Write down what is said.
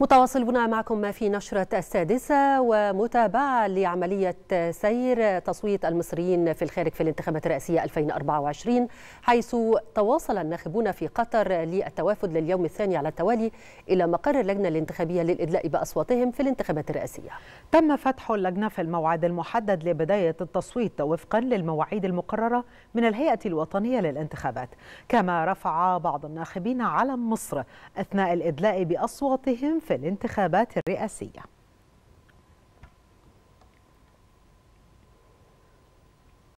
متواصلون معكم ما في نشرة السادسة ومتابعة لعملية سير تصويت المصريين في الخارج في الانتخابات الرئاسية 2024 حيث تواصل الناخبون في قطر للتوافد لليوم الثاني على التوالي إلى مقر اللجنة الانتخابية للإدلاء بأصواتهم في الانتخابات الرئاسية تم فتح اللجنة في الموعد المحدد لبداية التصويت وفقا للمواعيد المقررة من الهيئة الوطنية للانتخابات كما رفع بعض الناخبين علم مصر أثناء الإدلاء بأصواتهم في الانتخابات الرئاسية